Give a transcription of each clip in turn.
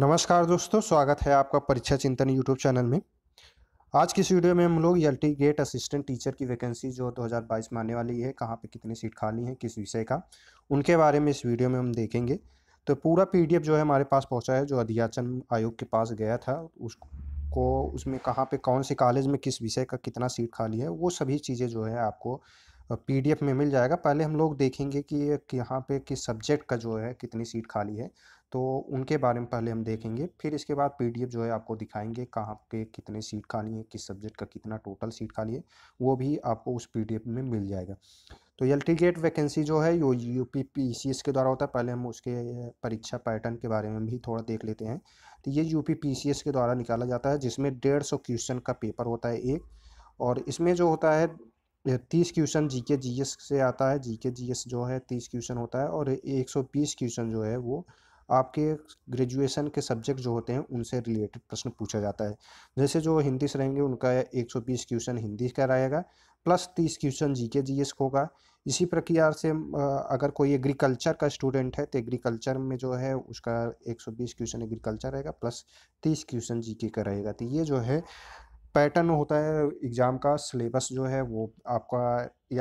नमस्कार दोस्तों स्वागत है आपका परीक्षा चिंतन यूट्यूब चैनल में आज की इस वीडियो में हम लोग एल गेट असिस्टेंट टीचर की वैकेंसी जो 2022 में आने वाली है कहाँ पे कितनी सीट खाली है किस विषय का उनके बारे में इस वीडियो में हम देखेंगे तो पूरा पीडीएफ जो है हमारे पास पहुँचा है जो अध्याचन आयोग के पास गया था उसको उसमें कहाँ पर कौन से कॉलेज में किस विषय का कितना सीट खाली है वो सभी चीज़ें जो है आपको पीडीएफ में मिल जाएगा पहले हम लोग देखेंगे कि यहाँ पे किस सब्जेक्ट का जो है कितनी सीट खाली है तो उनके बारे में पहले हम देखेंगे फिर इसके बाद पीडीएफ जो है आपको दिखाएंगे कहाँ पे कितने सीट खाली है किस सब्जेक्ट का कितना टोटल सीट खाली है वो भी आपको उस पीडीएफ में मिल जाएगा तो एल टी गेट वैकेंसी जो है यो U P P C S के द्वारा होता है पहले हम उसके परीक्षा पैटर्न के बारे में भी थोड़ा देख लेते हैं तो ये U P P C S के द्वारा निकाला जाता है जिसमें डेढ़ सौ क्वेश्चन का पेपर होता है एक और इसमें जो होता है तीस क्वेश्चन जी के जी एस से आता है जी के जी एस जो है तीस क्वेश्चन होता है और एक सौ बीस क्वेश्चन जो है वो आपके ग्रेजुएशन के सब्जेक्ट जो होते हैं उनसे रिलेटेड प्रश्न पूछा जाता है जैसे जो हिंदी से रहेंगे उनका एक सौ बीस क्वेश्चन हिंदी का रहेगा प्लस तीस क्वेश्चन जी के जी एस होगा इसी प्रक्रिया से अगर कोई एग्रीकल्चर का स्टूडेंट है तो एग्रीकल्चर में जो है उसका 120 क्वेश्चन एग्रीकल्चर रहेगा प्लस 30 क्वेश्चन जीके का रहेगा तो ये जो है पैटर्न होता है एग्ज़ाम का सिलेबस जो है वो आपका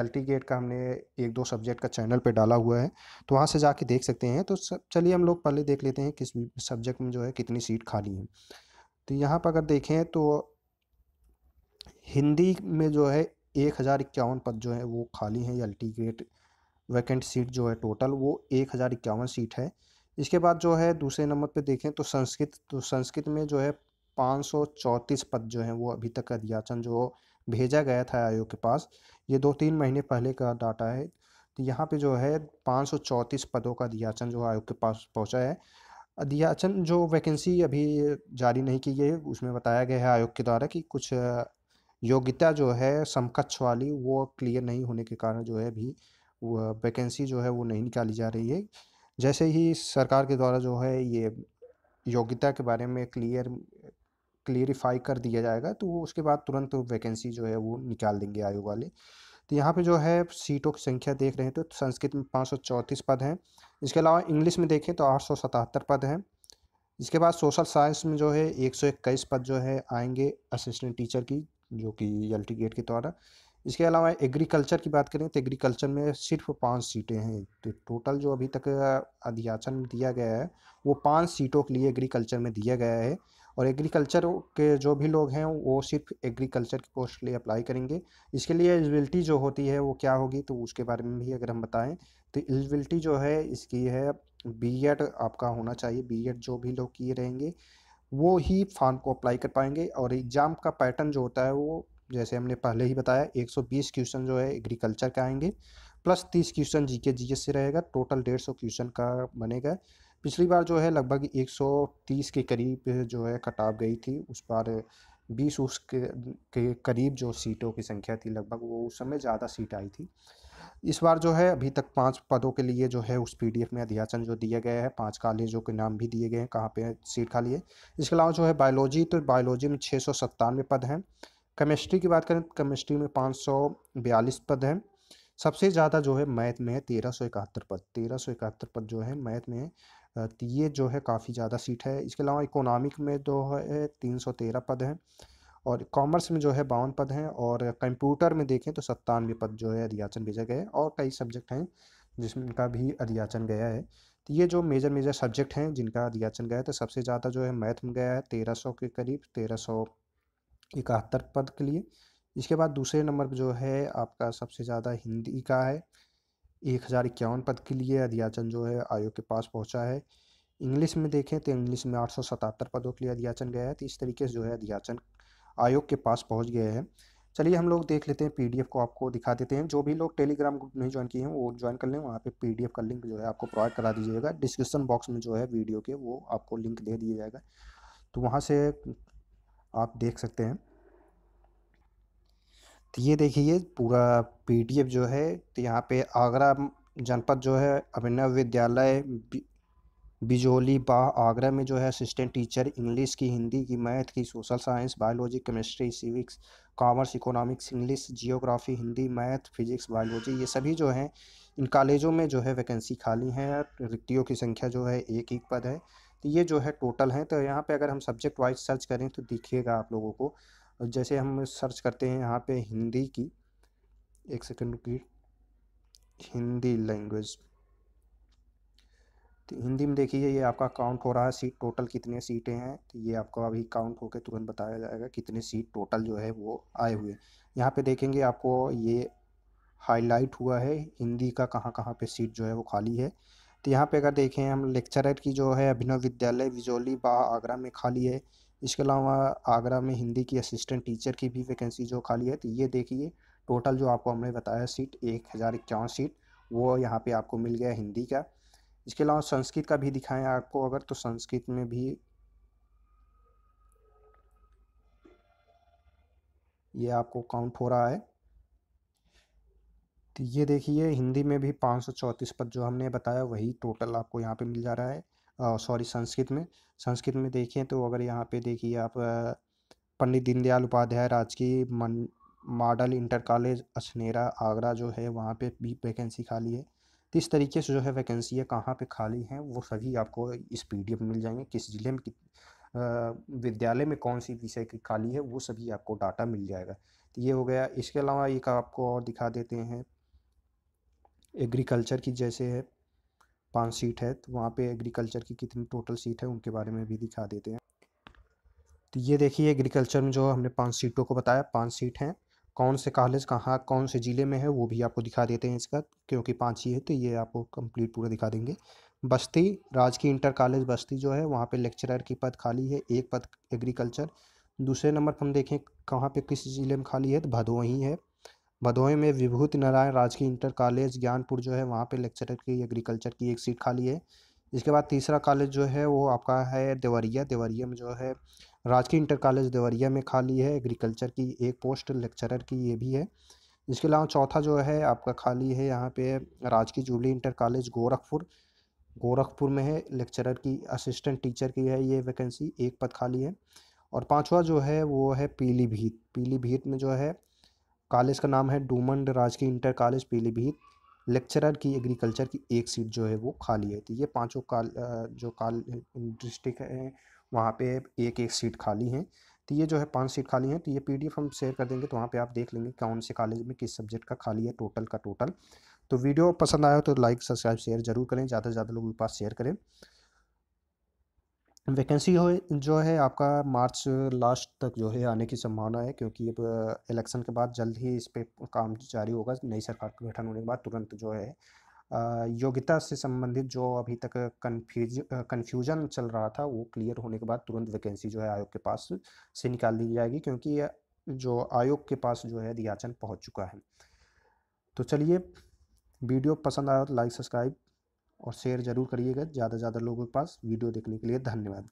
एल e गेट का हमने एक दो सब्जेक्ट का चैनल पे डाला हुआ है तो वहाँ से जाके देख सकते हैं तो चलिए हम लोग पहले देख लेते हैं किस सब्जेक्ट में जो है कितनी सीट खाली है तो यहाँ पर अगर देखें तो हिंदी में जो है एक हज़ार इक्यावन पद जो है वो खाली हैं एल गेट वैकेंट सीट जो है टोटल वो एक हज़ार इक्यावन सीट है इसके बाद जो है दूसरे नंबर पे देखें तो संस्कृत तो संस्कृत में जो है 534 पद जो हैं वो अभी तक अध्याचन जो भेजा गया था आयोग के पास ये दो तीन महीने पहले का डाटा है तो यहाँ पे जो है 534 पदों का अधियाचन जो आयोग के पास पहुँचा है अधियाचन जो वैकेंसी अभी जारी नहीं की गई उसमें बताया गया है आयोग के द्वारा कि कुछ योग्यता जो है समकक्ष वाली वो क्लियर नहीं होने के कारण जो है अभी वैकेंसी जो है वो नहीं निकाली जा रही है जैसे ही सरकार के द्वारा जो है ये योग्यता के बारे में क्लियर क्लियरिफाई कर दिया जाएगा तो वो उसके बाद तुरंत वैकेंसी जो है वो निकाल देंगे आयोग वाले तो यहाँ पे जो है सीटों की संख्या देख रहे हैं तो संस्कृत में पाँच पद हैं इसके अलावा इंग्लिश में देखें तो आठ पद हैं इसके बाद सोशल साइंस में जो है एक पद जो है आएंगे असिस्टेंट टीचर की जो कि एल गेट के द्वारा इसके अलावा एग्रीकल्चर की बात करें तो एग्रीकल्चर में सिर्फ पाँच सीटें हैं तो टोटल जो अभी तक अध्याचन दिया गया है वो पाँच सीटों के लिए एग्रीकल्चर में दिया गया है और एग्रीकल्चर के जो भी लोग हैं वो सिर्फ एग्रीकल्चर की पोस्ट के लिए अप्लाई करेंगे इसके लिए एलिजिबिलिटी जो होती है वो क्या होगी तो उसके बारे में भी अगर हम बताएं तो एलिजिबिलिटी जो है इसकी है बी आपका होना चाहिए बी जो भी लोग किए रहेंगे वो ही फॉर्म को अप्लाई कर पाएंगे और एग्ज़ाम का पैटर्न जो होता है वो जैसे हमने पहले ही बताया 120 क्वेश्चन जो है एग्रीकल्चर के आएंगे प्लस 30 क्वेश्चन जीके जीएस से रहेगा टोटल डेढ़ सौ क्वेश्चन का बनेगा पिछली बार जो है लगभग 130 के करीब जो है कटाव गई थी उस बार बीस उस के, के करीब जो सीटों की संख्या थी लगभग वो उस समय ज़्यादा सीट आई थी इस बार जो है अभी तक पांच पदों के लिए जो है उस पीडीएफ में अध्याचन जो दिया गया है पांच कॉलेजों के नाम भी दिए गए हैं कहाँ पे सीट खाली है इसके अलावा जो है बायोलॉजी तो बायोलॉजी में छः सौ सत्तानवे पद हैं केमिस्ट्री की बात करें तो केमिस्ट्री में पाँच सौ बयालीस पद हैं सबसे ज़्यादा जो है मैथ में है तेरह सौ इकहत्तर पद तेरह सौ इकहत्तर पद जो है मैथ में है तो ये जो है काफ़ी ज़्यादा सीट है इसके अलावा इकोनॉमिक में दो है तीन सौ तेरह पद हैं और कॉमर्स में जो है बावन पद हैं और कंप्यूटर में देखें तो सत्तानवे पद जो है अधियाचन भेजा गया है और कई सब्जेक्ट हैं का भी अधियाचन गया है तो ये जो मेजर मेजर सब्जेक्ट हैं जिनका अधियाचन गया है तो सबसे ज़्यादा जो है मैथ में गया है तेरह सौ के करीब तेरह सौ इकहत्तर पद के लिए इसके बाद दूसरे नंबर पर जो है आपका सबसे ज़्यादा हिंदी का है एक हज़ार इक्यावन पद के लिए अध्याचन जो है आयोग के पास पहुंचा है इंग्लिश में देखें तो इंग्लिश में आठ सौ सतहत्तर पदों के लिए अध्याचन गया है तो इस तरीके से जो है अध्याचन आयोग के पास पहुँच गए हैं चलिए हम लोग देख लेते हैं पीडीएफ को आपको दिखा देते हैं जो भी लोग टेलीग्राम ग्रुप नहीं ज्वाइन किए हैं वो ज्वाइन कर लें वहाँ पे पीडीएफ का लिंक जो है आपको प्रोवाइड करा दीजिएगा डिस्क्रिप्शन बॉक्स में जो है वीडियो के वो आपको लिंक दे दिया जाएगा तो वहाँ से आप देख सकते हैं तो ये देखिए पूरा पी जो है तो यहाँ पे आगरा जनपद जो है अभिनव विद्यालय बिजोली बा आगरा में जो है असिस्टेंट टीचर इंग्लिश की हिंदी की मैथ की social science biology chemistry civics commerce economics English geography Hindi math physics biology ये सभी जो हैं इन कॉलेजों में जो है वैकेंसी खाली हैं रिक्तियों की संख्या जो है एक एक पद है तो ये जो है टोटल हैं तो यहाँ पे अगर हम सब्जेक्ट वाइज सर्च करें तो दिखिएगा आप लोगों को और जैसे हम सर्च करते हैं यहाँ पे हिंदी की एक सेकंड की हिंदी लैंग्वेज तो हिंदी में देखिए ये आपका काउंट हो रहा है सीट टोटल कितने सीटें हैं तो ये आपको अभी काउंट होकर तुरंत बताया जाएगा कितने सीट टोटल जो है वो आए हुए यहाँ पे देखेंगे आपको ये हाईलाइट हुआ है हिंदी का कहाँ कहाँ पे सीट जो है वो खाली है तो यहाँ पे अगर देखें हम लेक्चरर की जो है अभिनव विद्यालय बिजोली बा आगरा में खाली है इसके अलावा आगरा में हिंदी की असिस्टेंट टीचर की भी वैकेंसी जो खाली है तो ये देखिए टोटल जो आपको हमने बताया सीट एक हज़ार इक्यावन सीट वो यहाँ पे आपको मिल गया हिंदी का इसके अलावा संस्कृत का भी दिखाएं आपको अगर तो संस्कृत में भी ये आपको काउंट हो रहा है तो ये देखिए हिंदी में भी पाँच सौ चौंतीस पद जो हमने बताया वही टोटल आपको यहाँ पे मिल जा रहा है सॉरी संस्कृत में संस्कृत में देखें तो अगर यहाँ पे देखिए आप पंडित दीनदयाल उपाध्याय राजकीय मन model inter college Ashnera Agra जो है वहाँ पे भी वैकेंसी खाली है तो इस तरीके से जो है वैकेंसी है कहाँ पे खाली हैं वो सभी आपको इस पी में मिल जाएंगे किस ज़िले में विद्यालय में कौन सी विषय की खाली है वो सभी आपको डाटा मिल जाएगा तो ये हो गया इसके अलावा एक आपको और दिखा देते हैं एग्रीकल्चर की जैसे है पाँच सीट है तो वहाँ पे एग्रीकल्चर की कितनी टोटल सीट है उनके बारे में भी दिखा देते हैं तो ये देखिए एग्रीकल्चर में जो हमने पाँच सीटों को बताया पाँच सीट हैं कौन से कॉलेज कहाँ कौन से ज़िले में है वो भी आपको दिखा देते हैं इसका क्योंकि पाँच ही है तो ये आपको कंप्लीट पूरा दिखा देंगे बस्ती राजकीय इंटर कॉलेज बस्ती जो है वहाँ पे लेक्चरर की पद खाली है एक पद एग्रीकल्चर दूसरे नंबर पर हम देखें कहाँ पे किस ज़िले में खाली है तो भदोही है भदोही में विभूति नारायण राजकीय इंटर कॉलेज ज्ञानपुर जो है वहाँ पे लेक्चरर की एग्रीकल्चर की एक सीट खाली है इसके बाद तीसरा कॉलेज जो है वो आपका है देवरिया देवरिया में जो है राजकीय इंटर कॉलेज देवरिया में खाली है एग्रीकल्चर की एक पोस्ट लेक्चरर की ये भी है इसके अलावा चौथा जो है आपका खाली है यहाँ पे Rajkiya jubilee inter college Gorakhpur Gorakhpur में है लेक्चरर की असिस्टेंट टीचर की है ये वैकेंसी एक पद खाली है और पांचवा जो है वो है पीलीभीत पीलीभीत में जो है कॉलेज का नाम है Drummond Rajkiya inter college Pilibhit lecturer की एग्रीकल्चर की एक सीट जो है वो खाली है तो ये पांचों काल जो काल डिस्ट्रिक्ट हैं वहाँ पे एक एक सीट खाली हैं तो ये जो है पांच सीट खाली हैं तो ये पीडीएफ हम शेयर कर देंगे तो वहाँ पे आप देख लेंगे कौन से कॉलेज में किस सब्जेक्ट का खाली है टोटल का टोटल तो वीडियो पसंद आया हो तो लाइक सब्सक्राइब शेयर जरूर करें ज़्यादा से ज़्यादा लोगों के पास शेयर करें वैकेंसी हो जो है आपका मार्च लास्ट तक जो है आने की संभावना है क्योंकि अब इलेक्शन के बाद जल्द ही इस पर काम जारी होगा नई सरकार का गठन होने के बाद तुरंत जो है योग्यता से संबंधित जो अभी तक कन्फ्यूज कन्फ्यूजन चल रहा था वो क्लियर होने के बाद तुरंत वैकेंसी जो है आयोग के पास से निकाल दी जाएगी क्योंकि जो आयोग के पास जो है अधियाचन पहुँच चुका है तो चलिए वीडियो पसंद आया तो लाइक सब्सक्राइब और शेयर ज़रूर करिएगा ज़्यादा से ज़्यादा लोगों के पास वीडियो देखने के लिए धन्यवाद